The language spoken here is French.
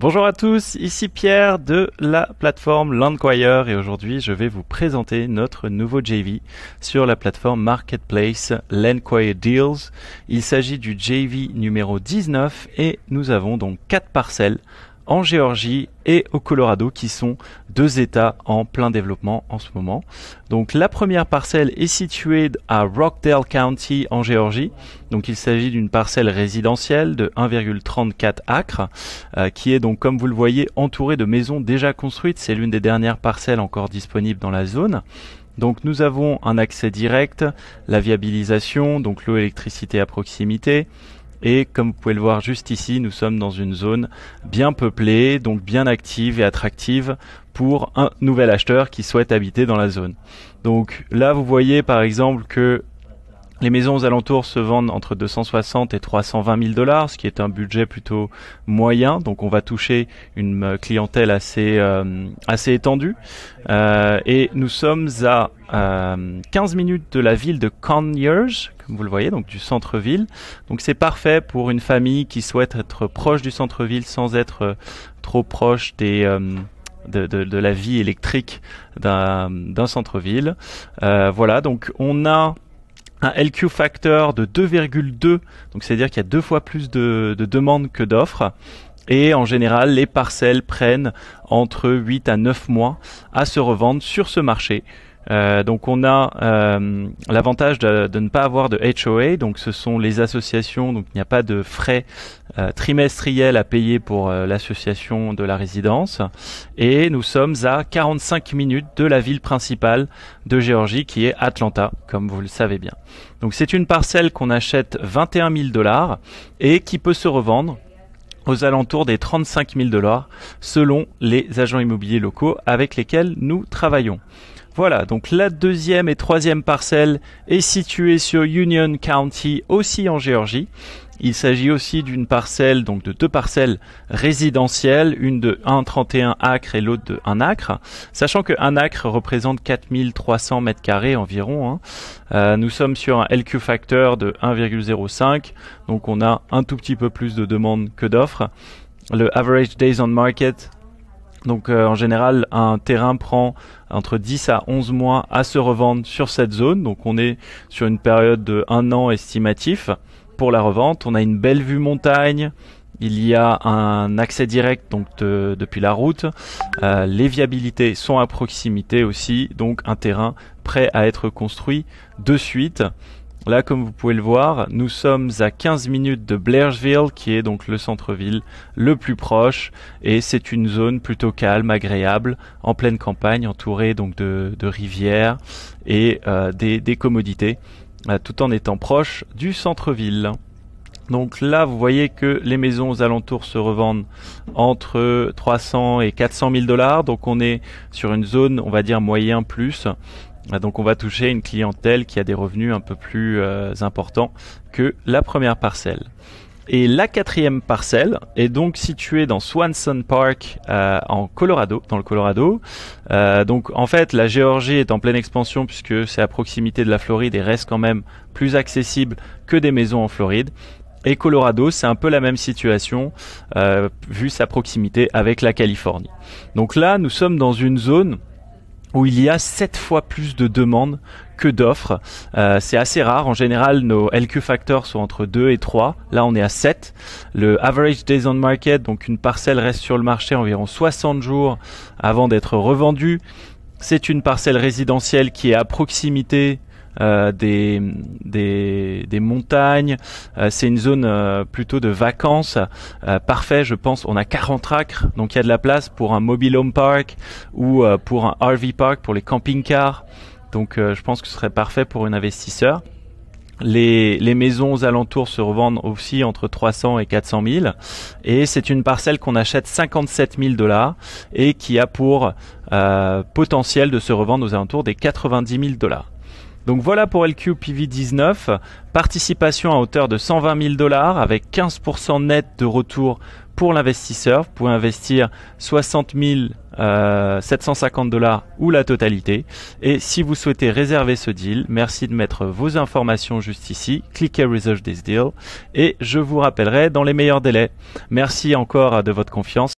Bonjour à tous, ici Pierre de la plateforme Landquire et aujourd'hui je vais vous présenter notre nouveau JV sur la plateforme Marketplace Landquire Deals. Il s'agit du JV numéro 19 et nous avons donc 4 parcelles en Géorgie et au Colorado, qui sont deux États en plein développement en ce moment. Donc la première parcelle est située à Rockdale County en Géorgie. Donc il s'agit d'une parcelle résidentielle de 1,34 acres, euh, qui est donc comme vous le voyez entourée de maisons déjà construites. C'est l'une des dernières parcelles encore disponibles dans la zone. Donc nous avons un accès direct, la viabilisation, donc l'eau, électricité à proximité, et comme vous pouvez le voir juste ici, nous sommes dans une zone bien peuplée, donc bien active et attractive pour un nouvel acheteur qui souhaite habiter dans la zone. Donc là, vous voyez par exemple que les maisons aux alentours se vendent entre 260 et 320 000 dollars, ce qui est un budget plutôt moyen. Donc on va toucher une euh, clientèle assez euh, assez étendue. Euh, et nous sommes à euh, 15 minutes de la ville de Conyers, comme vous le voyez, donc du centre-ville. Donc c'est parfait pour une famille qui souhaite être proche du centre-ville sans être euh, trop proche des de, de, de, la vie électrique d'un centre-ville. voilà, donc on a un LQ factor de 2,2, donc c'est-à-dire qu'il y a deux fois plus de, de demandes que d'offres. Et en général, les parcelles prennent entre 8 à 9 mois à se revendre sur ce marché. Euh, donc on a euh, l'avantage de, ne pas avoir de HOA, donc ce sont les associations, donc il n'y a pas de frais euh, trimestriels à payer pour l'association de la résidence. Et nous sommes à 45 minutes de la ville principale de Géorgie qui est Atlanta, comme vous le savez bien. Donc c'est une parcelle qu'on achète 21 000 dollars et qui peut se revendre aux alentours des 35 000 dollars selon les agents immobiliers locaux avec lesquels nous travaillons. Voilà, donc la deuxième et troisième parcelle est située sur Union County, aussi en Géorgie. Il s'agit aussi d'une parcelle, donc de deux parcelles résidentielles, une de 1,31 acres et l'autre de 1 acre. Sachant que 1 acre représente 4300 m carrés environ. Hein. Euh, nous sommes sur un LQ factor de 1,05, donc on a un tout petit peu plus de demandes que d'offres. Le average days on market donc euh, en général, un terrain prend entre 10 à 11 mois à se revendre sur cette zone. Donc on est sur une période de 1 an estimatif pour la revente. On a une belle vue montagne. Il y a un accès direct donc depuis la route. Euh, les viabilités sont à proximité aussi, donc un terrain prêt à être construit de suite. Là, comme vous pouvez le voir, nous sommes à 15 minutes de Blairsville, qui est donc le centre-ville le plus proche, et c'est une zone plutôt calme, agréable, en pleine campagne, entourée donc de, rivières et euh, des, commodités, euh, tout en étant proche du centre-ville. Donc là, vous voyez que les maisons aux alentours se revendent entre 300 et 400 000 dollars. Donc on est sur une zone, on va dire moyen plus. Ah, donc on va toucher une clientèle qui a des revenus un peu plus euh, importants que la première parcelle. Et la quatrième parcelle est donc située dans Swanson Park euh, en Colorado, dans le Colorado. Euh, donc en fait, la Géorgie est en pleine expansion puisque c'est à proximité de la Floride et reste quand même plus accessible que des maisons en Floride. Et Colorado, c'est un peu la même situation vu sa proximité avec la Californie. Donc là, nous sommes dans une zone où il y a 7 fois plus de demandes que d'offres. Euh, c'est assez rare. En général, nos LQ factors sont entre 2 et 3. Là, on est à 7. Le average days on market, donc une parcelle reste sur le marché environ 60 jours avant d'être revendue. C'est une parcelle résidentielle qui est à proximité euh, des, des, des, montagnes. Euh, c'est une zone euh, plutôt de vacances. parfait, je pense. On a 40 acres, donc il y a de la place pour un mobile home park ou pour un RV park pour les camping-cars. Donc je pense que ce serait parfait pour un investisseur. Les, les, maisons aux alentours se revendent aussi entre 300 et 400 000. Et c'est une parcelle qu'on achète 57 000 dollars et qui a pour potentiel de se revendre aux alentours des 90 000 dollars. Donc voilà pour LQPV19, participation à hauteur de 120 000 dollars avec 15% net de retour pour l'investisseur. Vous pouvez investir 60 750 euh, dollars ou la totalité. Et si vous souhaitez réserver ce deal, merci de mettre vos informations juste ici. Cliquez Research this deal et je vous rappellerai dans les meilleurs délais. Merci encore de votre confiance.